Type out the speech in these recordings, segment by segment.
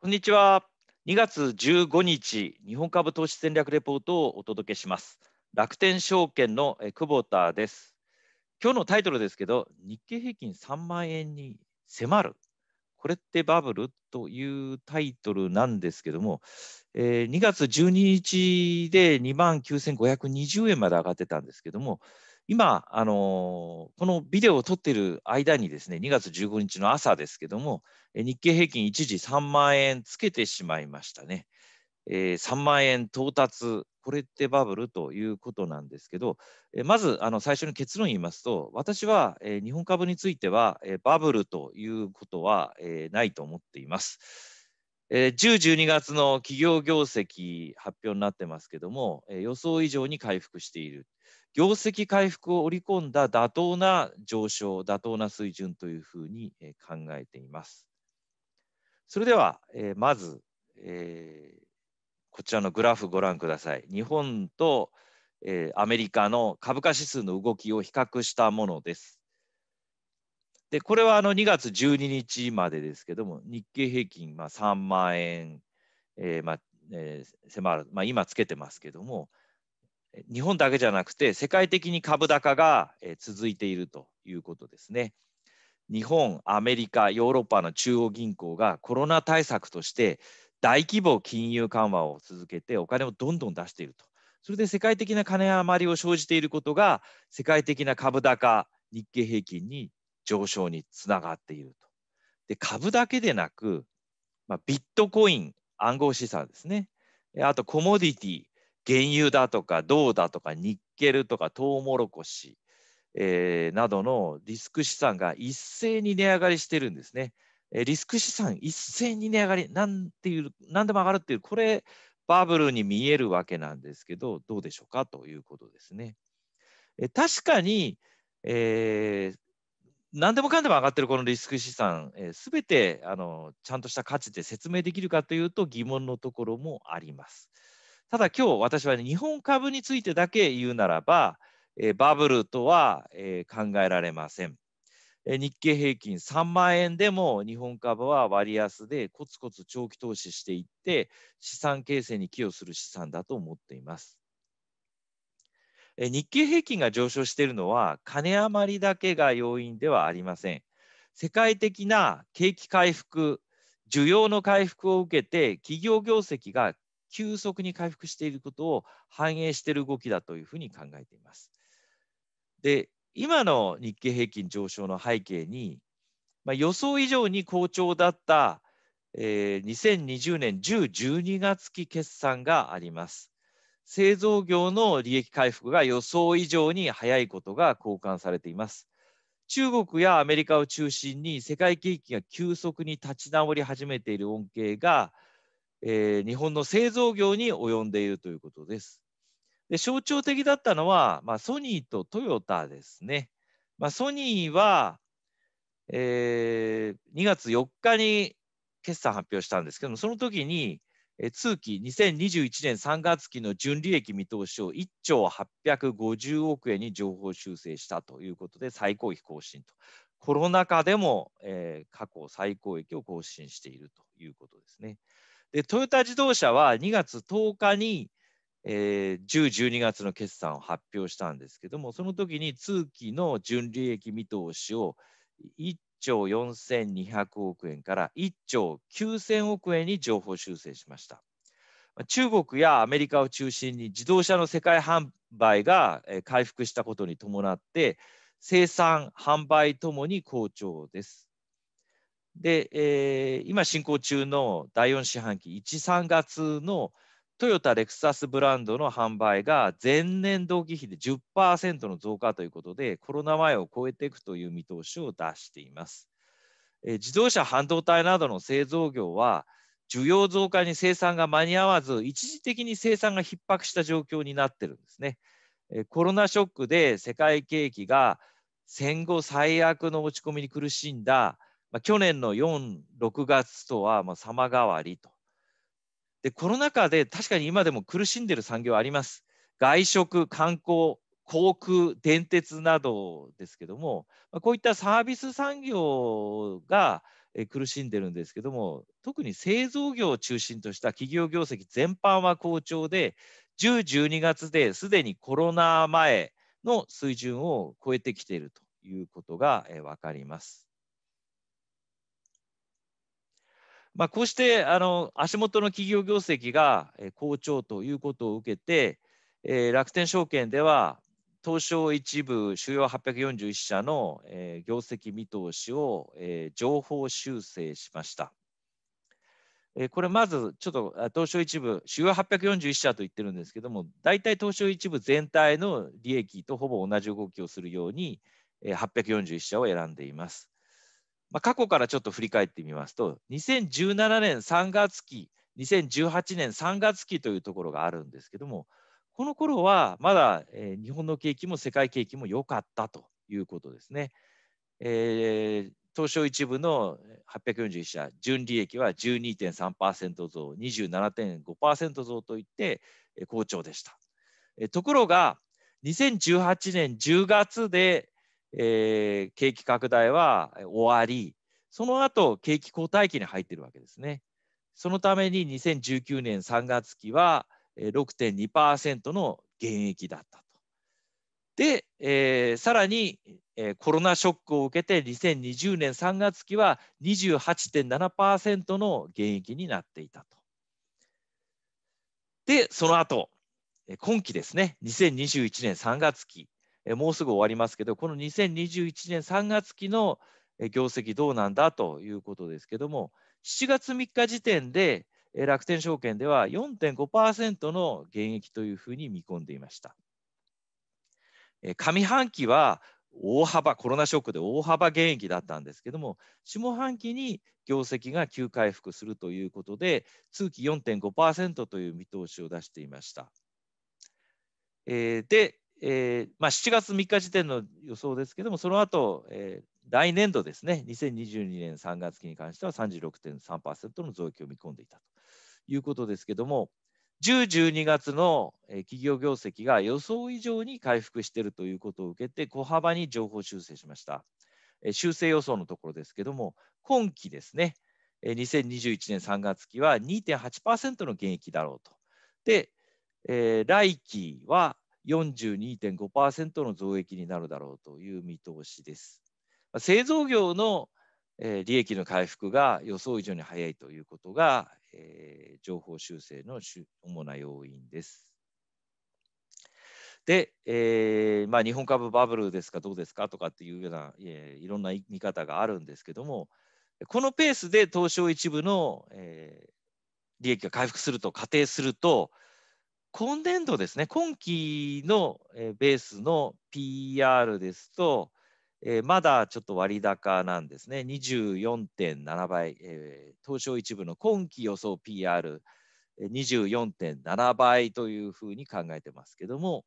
こんにちは。2月15日、日本株投資戦略レポートをお届けします。楽天証券の久保田です。今日のタイトルですけど、日経平均3万円に迫る。これってバブルというタイトルなんですけども、えー、2月12日で2万9520円まで上がってたんですけども、今、あのこのビデオを撮っている間にですね、2月15日の朝ですけども、日経平均一時3万円つけてしまいましたね。えー、3万円到達、これってバブルということなんですけど、えまずあの最初に結論言いますと、私は、え日本株については、えバブルということは、えないと思っています。えー、10、12月の企業業績発表になってますけども、えー、予想以上に回復している。業績回復を織り込んだ妥当な上昇、妥当な水準というふうに考えています。それでは、えまず、えこちらのグラフご覧ください。日本と、えアメリカの株価指数の動きを比較したものです。で、これはあの2月12日までですけども、日経平均ま3万円、えー、まえー、迫る、まあ、今つけてますけども、日本だけじゃなくて世界的に株高が続いているということですね。日本、アメリカ、ヨーロッパの中央銀行がコロナ対策として大規模金融緩和を続けてお金をどんどん出していると。それで世界的な金余りを生じていることが世界的な株高、日経平均に上昇につながっていると。で株だけでなく、まあ、ビットコイン、暗号資産ですね。あとコモディティ、原油だとか銅だとかニッケルとかトウモロコシ、えー、などのリスク資産が一斉に値上がりしてるんですね。えー、リスク資産一斉に値上がり、なんていう、何でも上がるっていう、これ、バブルに見えるわけなんですけど、どうでしょうかということですね。え確かに、えー、何でもかんでも上がってるこのリスク資産、す、え、べ、てあのちゃんとした価値で説明できるかというと疑問のところもあります。ただ今日私は、日本株についてだけ言うならば、えー、バブルとは、えー、考えられません、えー、日経平均3万円でも日本株は割安でコツコツ長期投資していって資産形成に寄与する資産だと思っています。え日経平均が上昇しているのは金余りだけが要因ではありません。世界的な景気回復需要の回復を受けて企業業績が急速に回復していることを反映している動きだというふうに考えています。で今の日経平均上昇の背景に、まあ、予想以上に好調だった、えー、2020年10、12月期決算があります。製造業の利益回復が予想以上に早いことが交換されています。中国やアメリカを中心に世界景気が急速に立ち直り始めている恩恵が、えー、日本の製造業に及んでいるということです。で象徴的だったのは、まあ、ソニーとトヨタですね。まあ、ソニーは、えー、2月4日に決算発表したんですけども、その時に、え通期2021年3月期の純利益見通しを1兆850億円に上方修正したということで、最高益更新と。コロナ禍でも、えー、過去最高益を更新しているということですね。で、トヨタ自動車は2月10日に、えー、10、12月の決算を発表したんですけども、その時に通期の純利益見通しを1兆4200億円から1兆9000億円に上方修正しました。中国やアメリカを中心に自動車の世界販売が回復したことに伴って生産販売ともに好調です。で、えー、今進行中の第4四半期1、3月のトヨタレクサスブランドの販売が前年同期比で10%の増加ということで、コロナ前を超えていくという見通しを出しています。えー、自動車、半導体などの製造業は、需要増加に生産が間に合わず、一時的に生産が逼迫した状況になってるんですね。コロナショックで世界景気が戦後最悪の落ち込みに苦しんだまあ、去年の4、6月とはまあ様変わりと。で、コロナ禍で確かに今でも苦しんでる産業あります。外食、観光、航空、電鉄などですけども、まあ、こういったサービス産業が苦しんでるんですけども、特に製造業を中心とした企業業績全般は好調で、10、12月ですでにコロナ前の水準を超えてきているということが分かります。まあ、こうしてあの足元の企業業績が好調ということを受けて、えー、楽天証券では東証一部主要841社の、えー、業績見通しを、えー、情報修正しました。えこれまずちょっと東証一部主要841社と言ってるんですけども大体東証一部全体の利益とほぼ同じ動きをするように841社を選んでいます。まあ、過去からちょっと振り返ってみますと2017年3月期2018年3月期というところがあるんですけどもこの頃はまだ、えー、日本の景気も世界景気も良かったということですね。えー、東証一部の841社純利益は12.3%増27.5%増といって好調でした。ところが2018年10月でえー、景気拡大は終わり、その後景気後退期に入っているわけですね。そのために2019年3月期は6.2%の減益だったと。で、えー、さらに、えー、コロナショックを受けて2020年3月期は28.7%の減益になっていたと。で、その後、今期ですね、2021年3月期、もうすぐ終わりますけど、この2021年3月期の業績どうなんだということですけども、7月3日時点で楽天証券では4.5%の減益というふうに見込んでいました。上半期は大幅、コロナショックで大幅減益だったんですけども、下半期に業績が急回復するということで、通期4.5%という見通しを出していました。で、えーまあ、7月3日時点の予想ですけども、その後、えー、来年度ですね、2022年3月期に関しては36.3%の増益を見込んでいたということですけども、10、12月の企業業績が予想以上に回復しているということを受けて、小幅に情報修正しました。修正予想のところですけども、今期ですね、2021年3月期は2.8%の減益だろうと。で、えー、来期は42.5%の増益になるだろうという見通しです。製造業の利益の回復が予想以上に早いということが、えー、情報修正の主な要因です。で、えー、まあ、日本株バブルですかどうですかとかっていうような、えー、いろんな見方があるんですけどもこのペースで東証一部の、え利益が回復すると仮定すると今年度ですね、今期の、ベースの PR ですと、まだちょっと割高なんですね、24.7倍、東証一部の今期予想 PR、24.7倍というふうに考えてますけども、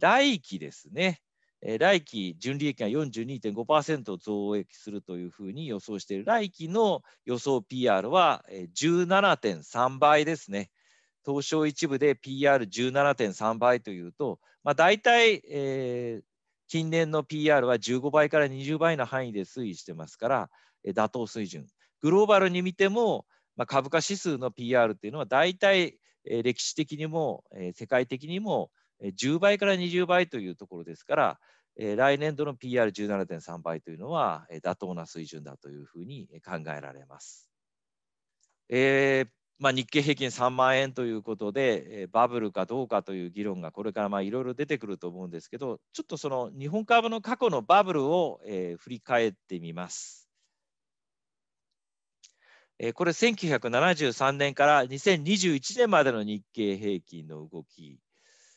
来期ですね、来期純利益が42.5%増益するというふうに予想している来期の予想 PR は、17.3倍ですね。東証一部で PR17.3 倍というと、まあ、大体、えー、近年の PR は15倍から20倍の範囲で推移してますから、えー、妥当水準。グローバルに見ても、まあ、株価指数の PR というのは大体、えー、歴史的にも、えー、世界的にも、えー、10倍から20倍というところですから、えー、来年度の PR17.3 倍というのは、えー、妥当な水準だというふうに考えられます。えー、まあ、日経平均3万円ということで、えバブルかどうかという議論がこれからいろいろ出てくると思うんですけど、ちょっとその日本株の過去のバブルを、え振り返ってみます。えこれ1973年から2021年までの日経平均の動き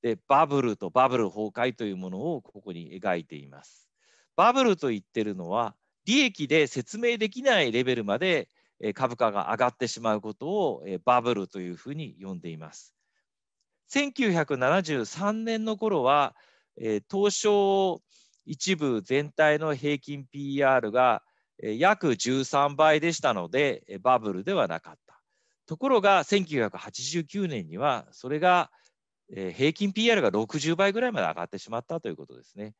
で、バブルとバブル崩壊というものをここに描いています。バブルと言ってるのは、利益で説明できないレベルまで株価が上がってしまうことをバブルというふうに呼んでいます。1973年の頃は東証一部全体の平均 PR が約13倍でしたのでバブルではなかった。ところが1989年にはそれが平均 PR が60倍ぐらいまで上がってしまったということですね。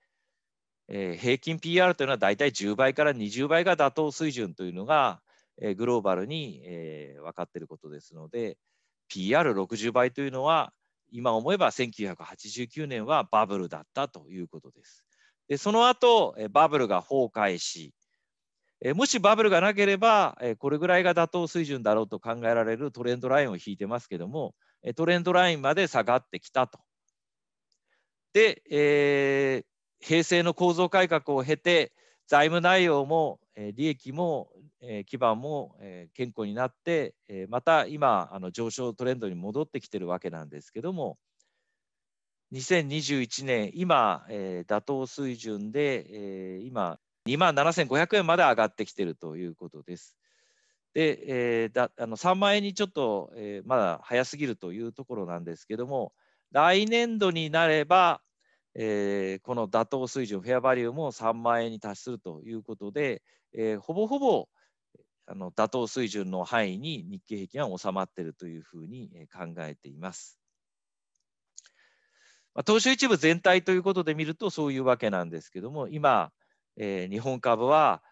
平均 PR というのはだいたい10倍から20倍が妥当水準というのがえグローバルに、え分かっていることですので PR60 倍というのは今思えば1989年はバブルだったということです。でその後バブルが崩壊しもしバブルがなければこれぐらいが妥当水準だろうと考えられるトレンドラインを引いてますけどもトレンドラインまで下がってきたと。で、えー、平成の構造改革を経て財務内容も利益もえ基盤も、え健康になって、えまた今あの上昇トレンドに戻ってきてるわけなんですけども2021年今、え妥当水準で、え今2万7500円まで上がってきてるということです。で、えー、だあの3万円にちょっと、えー、まだ早すぎるというところなんですけども来年度になれば、えー、この妥当水準フェアバリューも3万円に達するということで、えー、ほぼほぼあの妥当水準の範囲に日経平均は収まっているというふうに考えています。まあ、東証一部全体ということで見るとそういうわけなんですけども今、えー、日本株は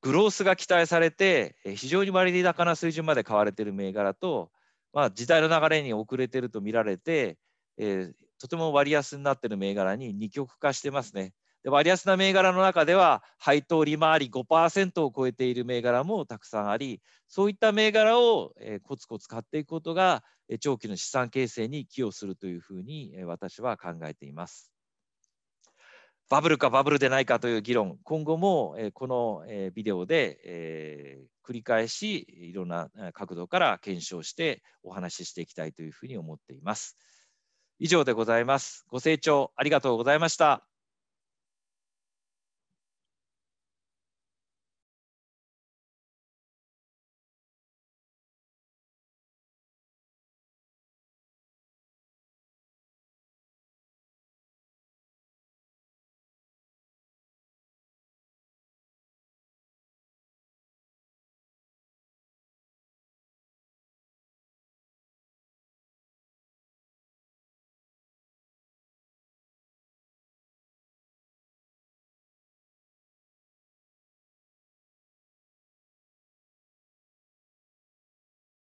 グロースが期待されて非常に割高な水準まで買われている銘柄と、まあ、時代の流れに遅れていると見られて、えー、とても割安になっている銘柄に二極化してますね。で割安な銘柄の中では配当利回り5%を超えている銘柄もたくさんありそういった銘柄を、えコツコツ買っていくことが、え長期の資産形成に寄与するというふうに、え私は考えています。バブルかバブルでないかという議論今後も、えこの、えビデオで、え繰り返しいろんな角度から検証してお話ししていきたいというふうに思っています。以上でございます。ご清聴ありがとうございました。